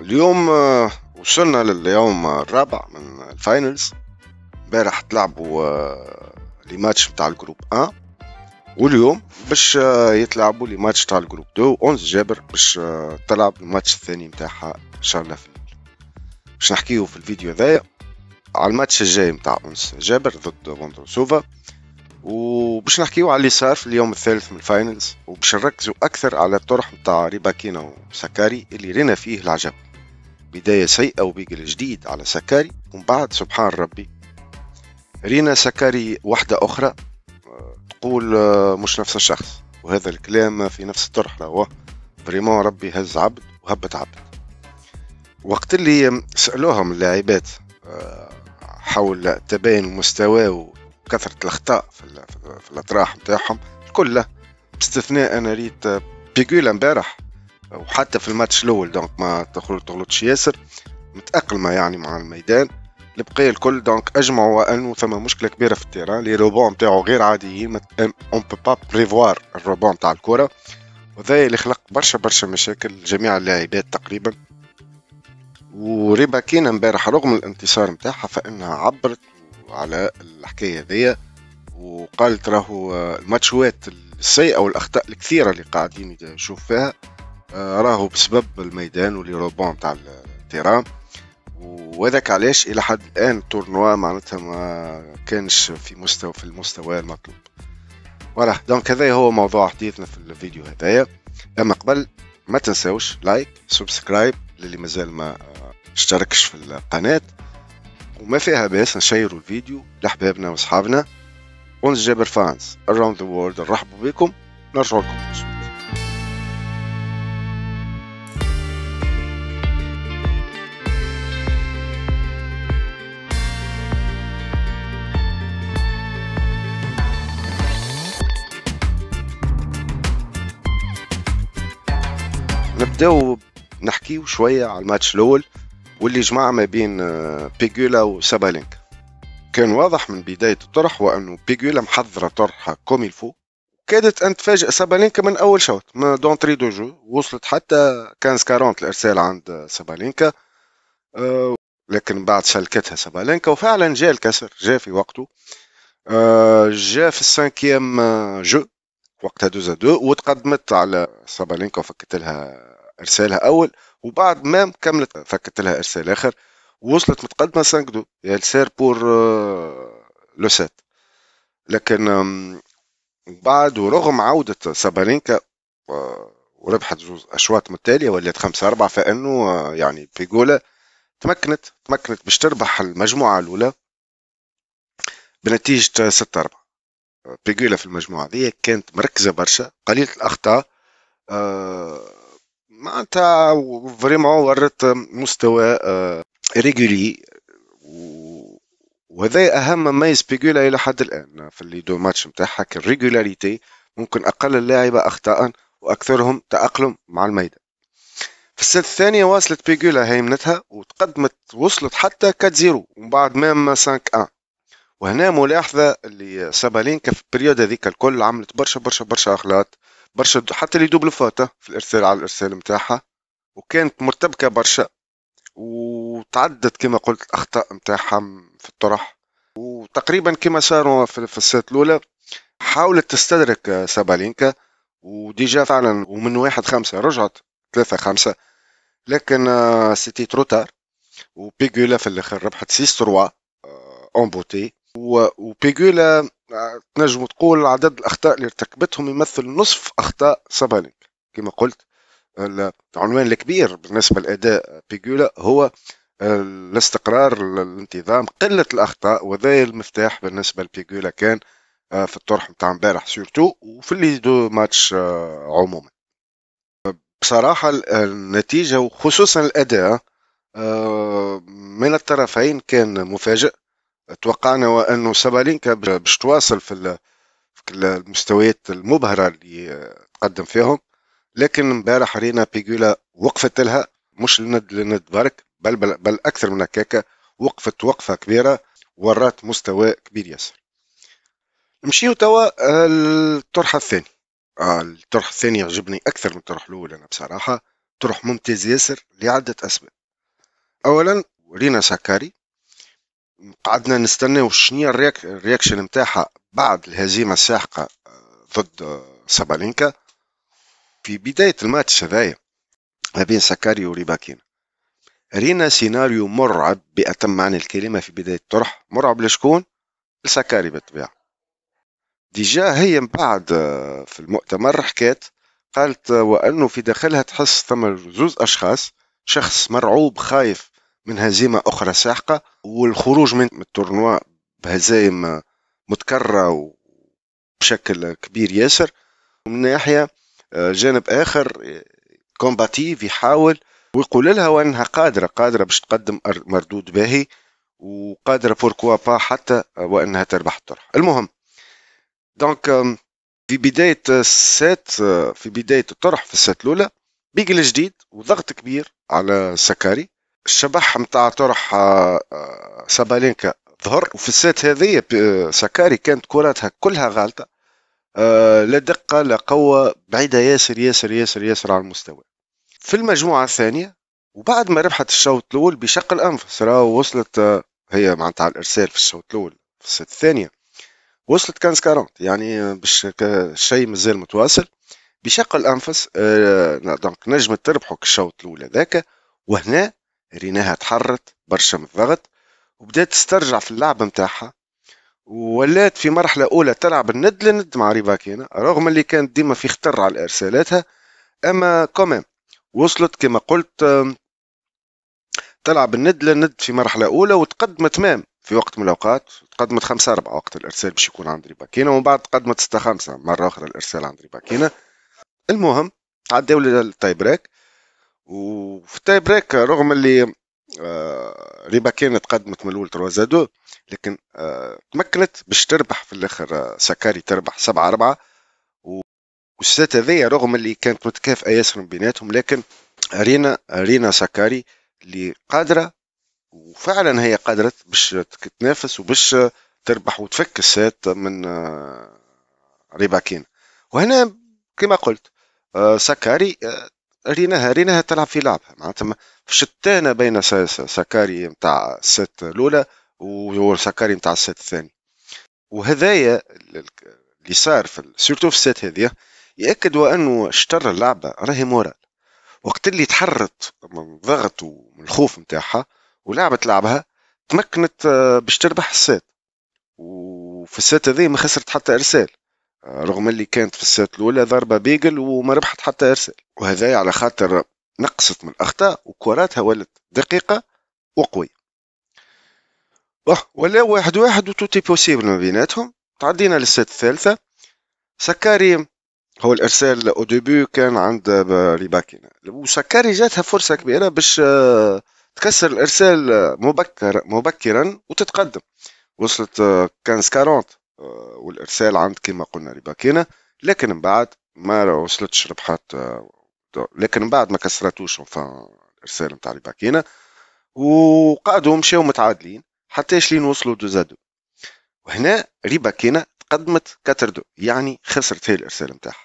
اليوم آه، وصلنا لليوم الرابع من الفاينلز امبارح تلعبوا آه، لي ماتش نتاع الجروب 1 واليوم باش آه، يتلعبوا لي ماتش تاع الجروب 2 11 جابر باش تلعب الماتش الثاني نتاعها ان شاء الله في الليل باش نحكيو في الفيديو هذايا على الماتش الجاي نتاع اونس جابر ضد وندروسوفا وباش نحكيو على اللي صار في اليوم الثالث من الفاينلز وباش نركزو اكثر على الطرح نتاع ريباكينا وسكاري اللي رينا فيه العجب بداية سيئة وبيجل جديد على سكاري ومن بعد سبحان ربي رينا سكاري واحدة أخرى آه، تقول آه، مش نفس الشخص وهذا الكلام في نفس الطرح هو فريمون ربي هز عبد وهبت عبد وقت اللي سألوهم اللاعبات آه، حول تباين المستوى وكثرة الأخطاء في, الأطراح متاعهم الكل باستثناء أنا ريت بيجولا امبارح وحتى في الماتش الاول دونك ما تغلطش ياسر متاقلمه يعني مع الميدان البقيه الكل دونك اجمعوا انه ثم مشكله كبيره في التيران لي روبون تاعو غير عاديين اون بو با بريفوار الروبون تاع الكره وذا اللي خلق برشا برشا مشاكل لجميع اللاعبات تقريبا وريباكينا امبارح رغم الانتصار نتاعها فانها عبرت على الحكايه ذي وقالت راهو آه، الماتشوات السيئه والاخطاء الكثيره اللي قاعدين نشوف فيها آه، راهو بسبب الميدان واللي روبون تاع التيران وهذاك علاش الى حد الان التورنوا معناتها ما كانش في مستوى في المستوى المطلوب فوالا دونك هذا هو موضوع حديثنا في الفيديو هذايا اما قبل ما تنساوش لايك سبسكرايب للي مازال ما آه، اشتركش في القناه وما فيها باس نشيروا الفيديو لحبابنا واصحابنا ونس جابر فانز اراوند ذا وورلد نرحبوا بكم نرجع لكم نبداو نحكيو شويه على الماتش الاول واللي جمع ما بين آه، بيغولا وسابالينك كان واضح من بداية الطرح وأنه بيغولا محضرة طرحة كوم الفو وكادت أن تفاجئ سابالينكا من أول شوط من دونتري دو جو وصلت حتى 15 40 الإرسال عند سابالينكا أه لكن بعد سلكتها سابالينكا وفعلا جاء الكسر جاء في وقته أه جاء في السانكيام آه، جو وقتها دوزا دو وتقدمت على سابالينكا وفكت لها ارسالها اول وبعد ما كملت فكت لها ارسال اخر وصلت متقدمه 5 دو السير يعني بور آه، لو سات لكن بعد ورغم عودة سابالينكا آه، وربحت زوز أشواط متتالية ولات خمسة أربعة فإنه آه، يعني بيجولا تمكنت تمكنت باش تربح المجموعة الأولى بنتيجة 6 4 بيغولا في المجموعه دي كانت مركزه برشا قليله الاخطاء آه، معناتها فريمون ورت مستوى ريغولي آه، وهذا اهم ما بيغولا الى حد الان في اللي دو ماتش نتاعها كالريغولاريتي ممكن اقل اللاعبه اخطاء واكثرهم تاقلم مع الميدان في السنة الثانية واصلت بيغولا هيمنتها وتقدمت وصلت حتى 4-0 ومن بعد مام 5-1 وهنا ملاحظه اللي سابالينكا في البريود هذيك الكل عملت برشا برشا برشا اغلاط برشا حتى اللي دوبل فاته في الارسال على الارسال نتاعها وكانت مرتبكه برشا وتعدت كما قلت الاخطاء نتاعها في الطرح وتقريبا كما صاروا في السات الاولى حاولت تستدرك سابالينكا وديجا فعلا ومن واحد خمسة رجعت ثلاثة خمسة لكن سيتي آه، تروتار وبيغولا في الاخر ربحت 6 3 اون بوتي وبيجولا تنجم تقول عدد الاخطاء اللي ارتكبتهم يمثل نصف اخطاء سابالينك كما قلت العنوان الكبير بالنسبه لاداء بيجولا هو الاستقرار الانتظام قله الاخطاء وذا المفتاح بالنسبه لبيجولا كان في الطرح نتاع امبارح سورتو وفي اللي دو ماتش عموما بصراحه النتيجه وخصوصا الاداء آه، من الطرفين كان مفاجئ توقعنا وانه سابالينكا باش تواصل في المستويات المبهره اللي تقدم فيهم لكن امبارح رينا بيجولا وقفت لها مش لند لند برك بل, بل بل اكثر من هكاكا وقفت وقفه كبيره ورات مستوى كبير ياسر نمشيو توا الطرحه الثاني الطرح الثاني عجبني اكثر من الطرح الاول انا بصراحه طرح ممتاز ياسر لعده اسباب اولا رينا سكاري قعدنا نستناو شنو الرياكشن نتاعها بعد الهزيمه الساحقه ضد سابالينكا في بدايه الماتش هذايا ما بين سكاري وريباكين رينا سيناريو مرعب بأتم معنى الكلمة في بداية الطرح مرعب لشكون؟ لسكاري بالطبيعة ديجا هي من بعد آه، في المؤتمر حكات قالت آه، وأنه في داخلها تحس ثم جزء أشخاص شخص مرعوب خايف من هزيمة أخرى ساحقة والخروج من التورنوا بهزايم متكررة بشكل كبير ياسر ومن ناحية آه، جانب آخر آه، كومباتيف يحاول ويقول لها وأنها قادرة قادرة باش تقدم مردود باهي وقادرة بوركوا با حتى وأنها تربح الطرح المهم دونك في بداية السات آه، في بداية الطرح في السات الأولى بيجل جديد وضغط كبير على سكاري الشبح نتاع طرح آه، آه، سابالينكا ظهر وفي السات هذه آه، سكاري كانت كراتها كلها غالطه لا دقه لا قوه بعيده ياسر ياسر ياسر ياسر على المستوى في المجموعه الثانيه وبعد ما ربحت الشوط الاول بشق الانفس راه وصلت هي معناتها الارسال في الشوط الاول في السات الثانيه وصلت كانس كارونت يعني باش الشيء مازال متواصل بشق الانفس دونك نجمت تربحوا الشوط الاول هذاك وهنا ريناها تحرت برشا من الضغط وبدات تسترجع في اللعب نتاعها ولات في مرحلة أولى تلعب الند لند مع ريفاكينا رغم اللي كانت ديما في خطر على إرسالاتها أما كمان وصلت كما قلت تلعب الند لند في مرحلة أولى وتقدمت تمام في وقت من الأوقات تقدمت خمسة أربعة وقت الإرسال باش يكون عند ريباكينا ومن بعد تقدمت ستة خمسة مرة أخرى الإرسال عند ريباكينا المهم تعداو للتاي بريك وفي تاي بريك رغم اللي آه، ريبا كانت تقدمت من الاول 3 2 لكن آه، تمكنت باش تربح في الاخر آه، سكاري تربح 7 4 والسات هذيا رغم اللي كانت متكافئه ياسر من بيناتهم لكن رينا رينا سكاري اللي قادره وفعلا هي قدرت باش تنافس وباش تربح وتفك السات من ريباكين وهنا كما قلت سكاري ريناها ريناها تلعب في لعبها معناتها شتانا بين سكاري نتاع الست الاولى وسكاري نتاع الست الثاني وهذايا اللي صار في سيرتو في الست هذه ياكد انه اشترى اللعبه راهي مورال وقت اللي تحرت من الضغط ومن الخوف نتاعها ولعبت لعبها تمكنت آه، باش تربح السات وفي السات هذه ما خسرت حتى ارسال آه، رغم اللي كانت في السات الاولى ضربه بيجل وما ربحت حتى ارسل وهذا على خاطر نقصت من الاخطاء وكراتها ولت دقيقه وقويه ولا واحد واحد وتوتي بوسيبل ما بيناتهم تعدينا للسات الثالثة سكاري هو الارسال او ديبي كان عند ريباكينا وسكاري جاتها فرصه كبيره باش آه، تكسر الارسال مبكر مبكرا وتتقدم وصلت 15 آه، 40 آه، والارسال عند كما قلنا رباكينا لكن من بعد ما وصلتش ربحات آه، لكن من بعد ما كسرتوش الارسال نتاع رباكينا وقعدوا مشاو متعادلين حتى لين وصلوا دو زادو وهنا ريباكينا تقدمت 4 دو يعني خسرت هي الارسال نتاعها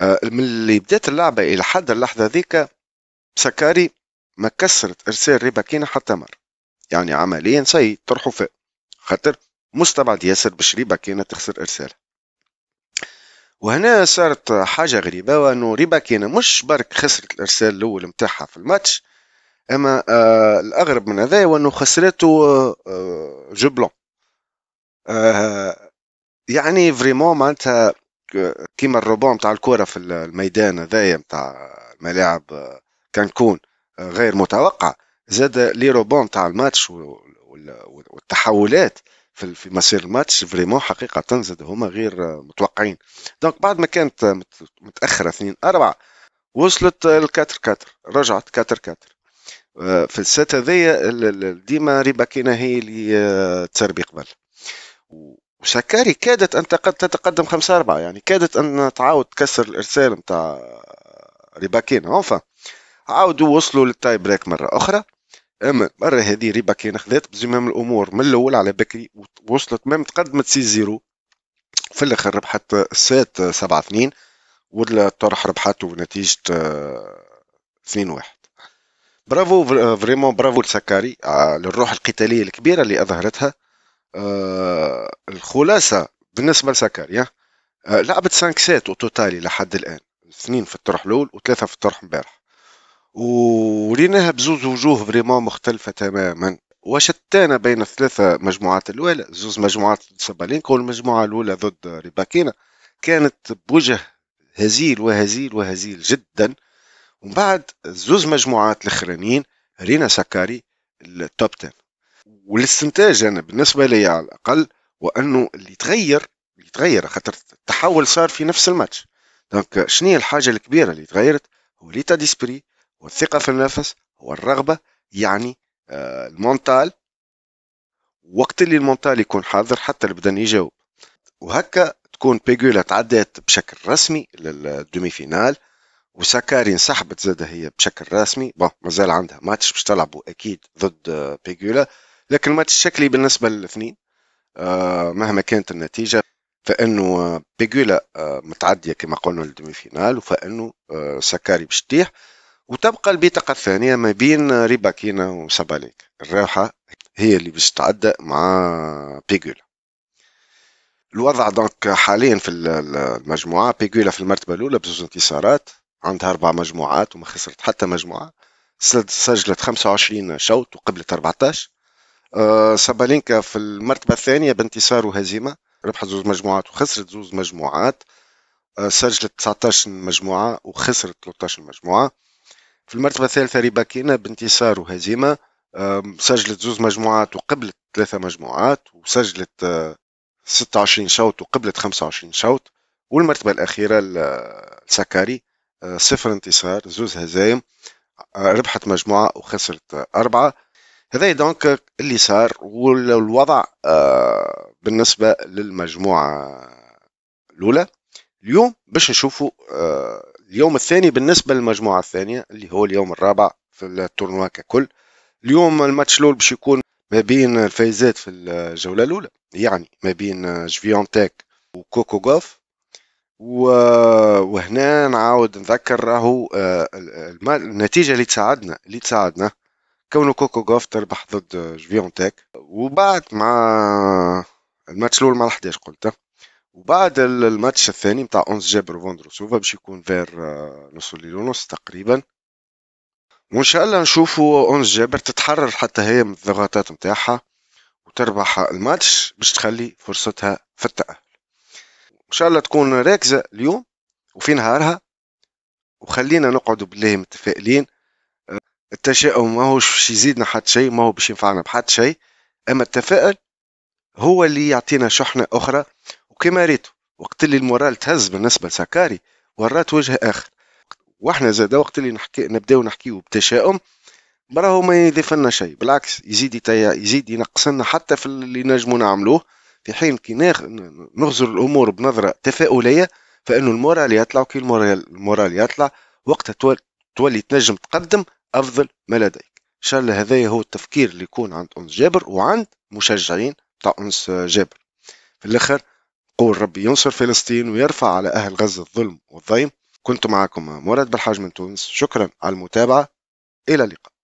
آه، من اللي بدات اللعبه الى حد اللحظه ذيك سكاري ما كسرت ارسال ريباكينا حتى مره يعني عمليا سي طرحوا فيه خاطر مستبعد ياسر بشريبة كانت تخسر ارسال وهنا صارت حاجة غريبة وأنه ريبا كان مش برك خسرت الإرسال الأول متاعها في الماتش أما آه الأغرب من هذا هو أنه خسرته آه جو بلون آه يعني فريمون معناتها آه، كيما الروبون متاع الكرة في الميدان هذايا متاع ملاعب آه، كانكون آه، غير متوقع زاد لي روبون متاع الماتش والتحولات في مسير الماتش فريمون حقيقه زاد هما غير متوقعين دونك بعد ما كانت متاخره 2 4 وصلت ل 4 4 رجعت 4 4 آه، في السات هذايا ديما ريباكينا هي اللي آه، تسربي قبل وسكاري كادت ان تتقدم 5 4 يعني كادت ان تعاود تكسر الارسال نتاع ريباكينا اونفا عاودوا وصلوا للتاي بريك مره اخرى اما المره هذه ريبا كان خذات بزمام الامور من الاول على بكري ووصلت مام تقدمت سي زيرو في الاخر ربحت سبعة اثنين ولا والطرح ربحته بنتيجه آه، اثنين واحد برافو فريمون برافو لسكاري آه، للروح القتاليه الكبيره اللي اظهرتها آه، الخلاصه بالنسبه لسكاري لعبت سانك سات وتوتالي لحد الان اثنين في الطرح الاول وثلاثه في الطرح امبارح وريناها بزوز وجوه فريمون مختلفة تماما وشتانا بين الثلاثة مجموعات الأولى زوز مجموعات سابالينكو والمجموعة الأولى ضد ريباكينا كانت بوجه هزيل وهزيل وهزيل جدا ومن بعد زوز مجموعات الأخرانيين رينا سكاري التوب 10 والاستنتاج أنا بالنسبة لي على الأقل وأنه اللي تغير اللي تغير خاطر التحول صار في نفس الماتش دونك شنو هي الحاجة الكبيرة اللي تغيرت هو ليتا ديسبري والثقة في النفس والرغبة يعني آه، المونتال وقت اللي المونتال يكون حاضر حتى البدن يجاوب وهكا تكون بيغولا تعدت بشكل رسمي للدومي فينال وساكاري انسحبت زادا هي بشكل رسمي بون مازال عندها ماتش باش تلعبوا اكيد ضد بيغولا لكن الماتش شكلي بالنسبه للاثنين آه، مهما كانت النتيجه فانه بيغولا آه، متعديه كما قلنا للدومي فينال وفانه ساكاري باش وتبقى البطاقة الثانية ما بين ريباكينا وسباليك الراحة هي اللي باش تتعدى مع بيغولا الوضع دونك حاليا في المجموعة بيغولا في المرتبة الأولى بزوج انتصارات عندها أربع مجموعات وما خسرت حتى مجموعة سجلت 25 شوط وقبلت 14 آه، سابالينكا في المرتبة الثانية بانتصار وهزيمة ربحت زوج مجموعات وخسرت زوج مجموعات آه، سجلت 19 مجموعة وخسرت 13 مجموعة في المرتبة الثالثة ريباكينا بانتصار وهزيمة سجلت زوز مجموعات وقبلت ثلاثة مجموعات وسجلت 26 آه، شوط وقبلت 25 شوط والمرتبة الأخيرة السكاري آه، آه، صفر انتصار زوز هزايم ربحت مجموعة وخسرت أربعة هذا دونك اللي صار والوضع بالنسبة للمجموعة الأولى اليوم باش نشوفوا اليوم الثاني بالنسبه للمجموعه الثانيه اللي هو اليوم الرابع في التورنوا ككل اليوم الماتش الاول باش يكون ما بين الفايزات في الجوله الاولى يعني ما بين جفيونتاك وكوكو جوف وهنا نعاود نذكر راهو آه، النتيجه اللي تساعدنا اللي تساعدنا كونه كوكو جوف تربح ضد جفيونتاك وبعد مع الماتش الاول مع 11 قلت وبعد الماتش الثاني نتاع اونز جابر وفوندروسوفا باش يكون فير آه، نص الليل ونص تقريبا وان شاء الله نشوفوا اونز جابر تتحرر حتى هي من الضغطات نتاعها وتربح الماتش باش تخلي فرصتها في التأهل ان شاء الله تكون راكزة اليوم وفي نهارها وخلينا نقعدوا بالله متفائلين آه، التشاؤم ماهوش باش يزيدنا حد شيء ماهو باش ينفعنا بحد شيء اما التفاؤل هو اللي يعطينا شحنة أخرى وكما ريتو وقت اللي المورال تهز بالنسبه لسكاري ورات وجه اخر واحنا زاد وقت اللي نحكي نبداو نحكيو بتشاؤم براهو ما يضيف لنا شيء بالعكس يزيد يزيد ينقص لنا حتى في اللي نجمو نعملوه في حين كي نغزر الامور بنظره تفاؤليه فانه المورال يطلع وكي المورال, المورال يطلع وقتها تولي تنجم تقدم افضل ما لديك ان شاء الله هذا هو التفكير اللي يكون عند انس جابر وعند مشجعين تاع انس جابر في الاخر قول ربي ينصر فلسطين ويرفع على أهل غزة الظلم والضيم كنت معكم مراد بالحاج من تونس شكرا على المتابعة إلى اللقاء